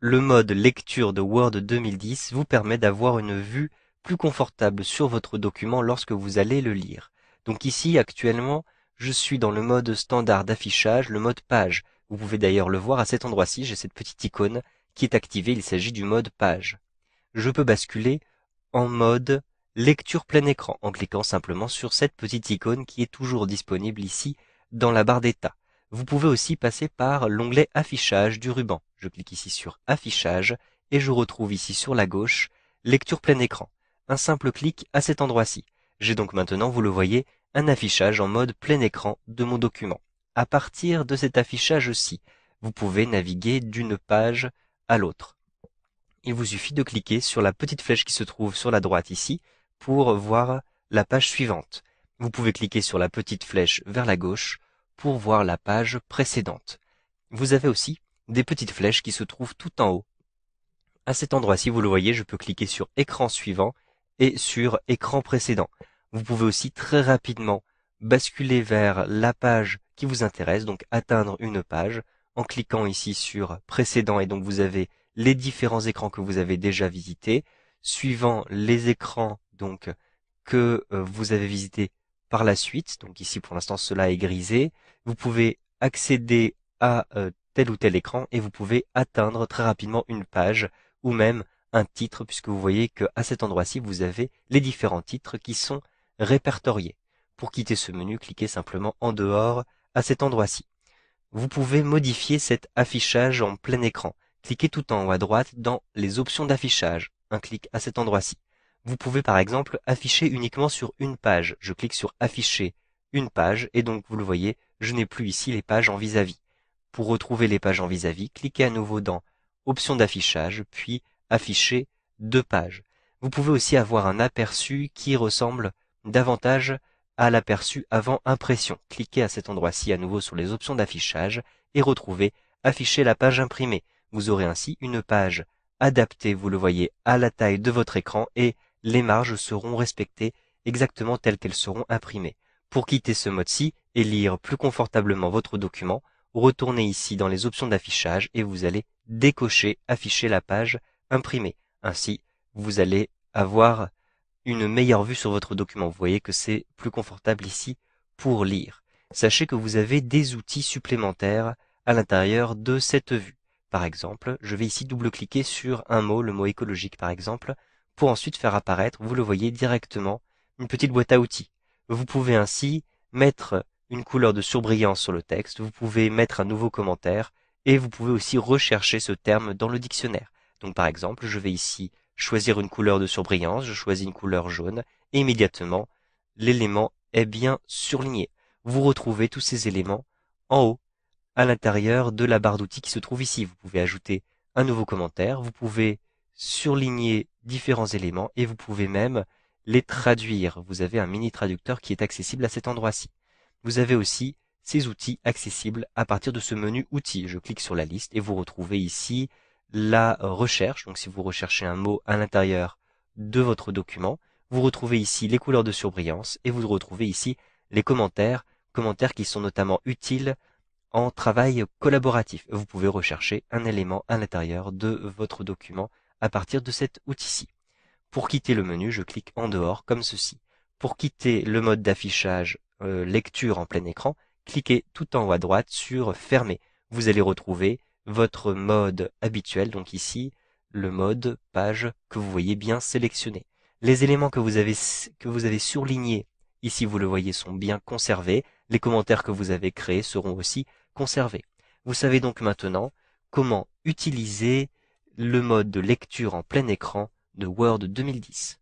Le mode lecture de Word 2010 vous permet d'avoir une vue plus confortable sur votre document lorsque vous allez le lire. Donc ici, actuellement, je suis dans le mode standard d'affichage, le mode page. Vous pouvez d'ailleurs le voir à cet endroit-ci, j'ai cette petite icône qui est activée, il s'agit du mode page. Je peux basculer en mode lecture plein écran en cliquant simplement sur cette petite icône qui est toujours disponible ici dans la barre d'état. Vous pouvez aussi passer par l'onglet affichage du ruban. Je clique ici sur affichage et je retrouve ici sur la gauche lecture plein écran. Un simple clic à cet endroit-ci. J'ai donc maintenant, vous le voyez, un affichage en mode plein écran de mon document. À partir de cet affichage-ci, vous pouvez naviguer d'une page à l'autre. Il vous suffit de cliquer sur la petite flèche qui se trouve sur la droite ici pour voir la page suivante. Vous pouvez cliquer sur la petite flèche vers la gauche pour voir la page précédente. Vous avez aussi des petites flèches qui se trouvent tout en haut. À cet endroit-ci, vous le voyez, je peux cliquer sur écran suivant et sur écran précédent. Vous pouvez aussi très rapidement basculer vers la page qui vous intéresse, donc atteindre une page en cliquant ici sur précédent et donc vous avez les différents écrans que vous avez déjà visités, suivant les écrans donc que euh, vous avez visités par la suite, donc ici pour l'instant cela est grisé, vous pouvez accéder à euh, tel ou tel écran et vous pouvez atteindre très rapidement une page ou même un titre puisque vous voyez qu'à cet endroit-ci vous avez les différents titres qui sont répertoriés. Pour quitter ce menu, cliquez simplement en dehors à cet endroit-ci. Vous pouvez modifier cet affichage en plein écran. Cliquez tout en haut à droite dans les options d'affichage. Un clic à cet endroit-ci. Vous pouvez par exemple afficher uniquement sur une page. Je clique sur afficher une page et donc vous le voyez, je n'ai plus ici les pages en vis-à-vis. Pour retrouver les pages en vis-à-vis, -vis, cliquez à nouveau dans options d'affichage puis afficher deux pages. Vous pouvez aussi avoir un aperçu qui ressemble davantage à l'aperçu avant impression. Cliquez à cet endroit-ci à nouveau sur les options d'affichage et retrouvez afficher la page imprimée. Vous aurez ainsi une page adaptée, vous le voyez, à la taille de votre écran et les marges seront respectées exactement telles qu'elles seront imprimées. Pour quitter ce mode-ci et lire plus confortablement votre document, retournez ici dans les options d'affichage et vous allez décocher afficher la page imprimée. Ainsi, vous allez avoir une meilleure vue sur votre document. Vous voyez que c'est plus confortable ici pour lire. Sachez que vous avez des outils supplémentaires à l'intérieur de cette vue. Par exemple, je vais ici double-cliquer sur un mot, le mot écologique par exemple, pour ensuite faire apparaître, vous le voyez directement, une petite boîte à outils. Vous pouvez ainsi mettre une couleur de surbrillance sur le texte, vous pouvez mettre un nouveau commentaire et vous pouvez aussi rechercher ce terme dans le dictionnaire. Donc par exemple, je vais ici choisir une couleur de surbrillance, je choisis une couleur jaune et immédiatement l'élément est bien surligné. Vous retrouvez tous ces éléments en haut à l'intérieur de la barre d'outils qui se trouve ici. Vous pouvez ajouter un nouveau commentaire, vous pouvez surligner différents éléments et vous pouvez même les traduire. Vous avez un mini traducteur qui est accessible à cet endroit-ci. Vous avez aussi ces outils accessibles à partir de ce menu outils. Je clique sur la liste et vous retrouvez ici la recherche. Donc si vous recherchez un mot à l'intérieur de votre document, vous retrouvez ici les couleurs de surbrillance et vous retrouvez ici les commentaires, commentaires qui sont notamment utiles en travail collaboratif. Vous pouvez rechercher un élément à l'intérieur de votre document à partir de cet outil-ci. Pour quitter le menu, je clique en dehors comme ceci. Pour quitter le mode d'affichage euh, lecture en plein écran, cliquez tout en haut à droite sur fermer. Vous allez retrouver votre mode habituel, donc ici le mode page que vous voyez bien sélectionné. Les éléments que vous avez, que vous avez surlignés, ici vous le voyez, sont bien conservés. Les commentaires que vous avez créés seront aussi conservés. Vous savez donc maintenant comment utiliser le mode de lecture en plein écran de Word 2010.